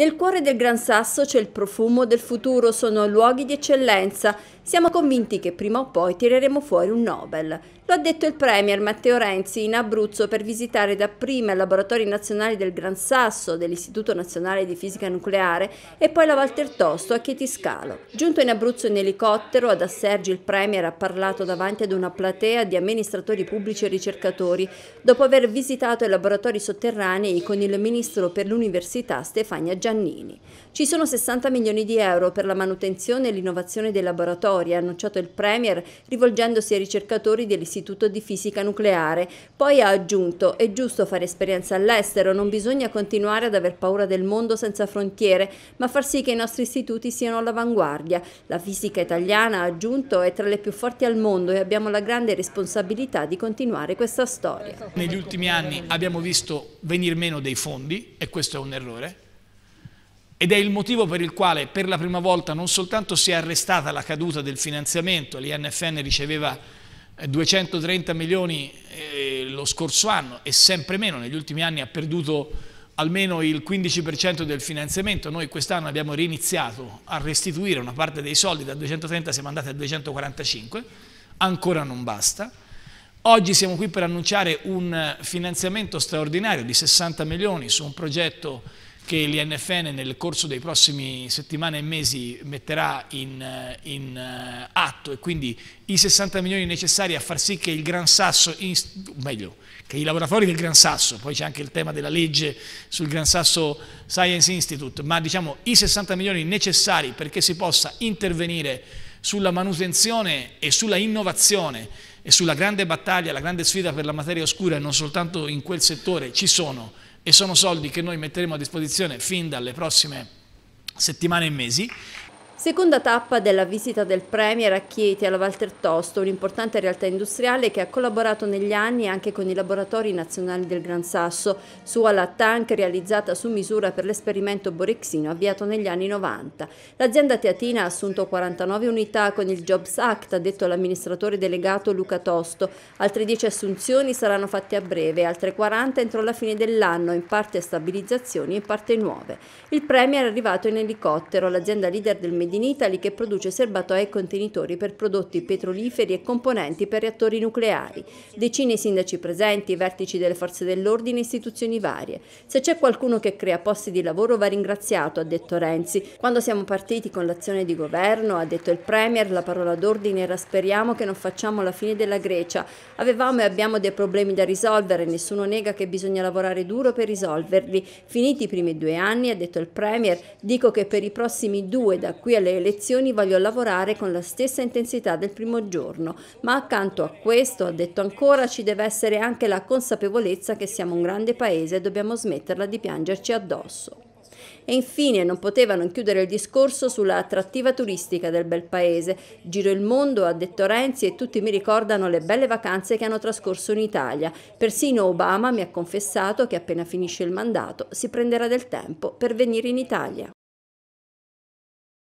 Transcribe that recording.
Nel cuore del Gran Sasso c'è il profumo del futuro, sono luoghi di eccellenza. Siamo convinti che prima o poi tireremo fuori un Nobel. Lo ha detto il Premier Matteo Renzi in Abruzzo per visitare dapprima i laboratori nazionali del Gran Sasso, dell'Istituto Nazionale di Fisica Nucleare e poi la Walter Tosto a Chietiscalo. Giunto in Abruzzo in elicottero, ad Assergi il Premier ha parlato davanti ad una platea di amministratori pubblici e ricercatori, dopo aver visitato i laboratori sotterranei con il Ministro per l'Università Stefania Giannini. Ci sono 60 milioni di euro per la manutenzione e l'innovazione dei laboratori, ha annunciato il Premier rivolgendosi ai ricercatori dell'Istituto all'Istituto di Fisica Nucleare. Poi ha aggiunto, è giusto fare esperienza all'estero, non bisogna continuare ad aver paura del mondo senza frontiere, ma far sì che i nostri istituti siano all'avanguardia. La fisica italiana, ha aggiunto, è tra le più forti al mondo e abbiamo la grande responsabilità di continuare questa storia. Negli ultimi anni abbiamo visto venir meno dei fondi, e questo è un errore, ed è il motivo per il quale per la prima volta non soltanto si è arrestata la caduta del finanziamento, l'INFN riceveva 230 eh, milioni eh, lo scorso anno e sempre meno, negli ultimi anni ha perduto almeno il 15% del finanziamento, noi quest'anno abbiamo riniziato a restituire una parte dei soldi, da 230 siamo andati a 245, ancora non basta. Oggi siamo qui per annunciare un eh, finanziamento straordinario di 60 milioni su un progetto che l'INFN nel corso dei prossimi settimane e mesi metterà in, in eh, atto e quindi i 60 milioni necessari a far sì che il Gran Sasso, in, meglio, che i laboratori del Gran Sasso, poi c'è anche il tema della legge sul Gran Sasso Science Institute, ma diciamo i 60 milioni necessari perché si possa intervenire sulla manutenzione e sulla innovazione e sulla grande battaglia, la grande sfida per la materia oscura e non soltanto in quel settore ci sono e sono soldi che noi metteremo a disposizione fin dalle prossime settimane e mesi Seconda tappa della visita del Premier a Chieti alla Walter Tosto, un'importante realtà industriale che ha collaborato negli anni anche con i laboratori nazionali del Gran Sasso, sua la tank realizzata su misura per l'esperimento Borexino avviato negli anni 90. L'azienda teatina ha assunto 49 unità con il Jobs Act, ha detto l'amministratore delegato Luca Tosto. Altre 10 assunzioni saranno fatte a breve, altre 40 entro la fine dell'anno, in parte stabilizzazioni e in parte nuove. Il Premier è arrivato in elicottero, l'azienda leader del Mediterraneo Made in Italy che produce serbatoi e contenitori per prodotti petroliferi e componenti per reattori nucleari. Decine di sindaci presenti, vertici delle forze dell'ordine, e istituzioni varie. Se c'è qualcuno che crea posti di lavoro va ringraziato, ha detto Renzi. Quando siamo partiti con l'azione di governo, ha detto il Premier, la parola d'ordine era speriamo che non facciamo la fine della Grecia. Avevamo e abbiamo dei problemi da risolvere, nessuno nega che bisogna lavorare duro per risolverli. Finiti i primi due anni, ha detto il Premier, dico che per i prossimi due da qui al alle elezioni voglio lavorare con la stessa intensità del primo giorno, ma accanto a questo, ha detto ancora, ci deve essere anche la consapevolezza che siamo un grande paese e dobbiamo smetterla di piangerci addosso. E infine non poteva non chiudere il discorso sulla attrattiva turistica del bel paese. Giro il mondo, ha detto Renzi, e tutti mi ricordano le belle vacanze che hanno trascorso in Italia. Persino Obama mi ha confessato che appena finisce il mandato si prenderà del tempo per venire in Italia.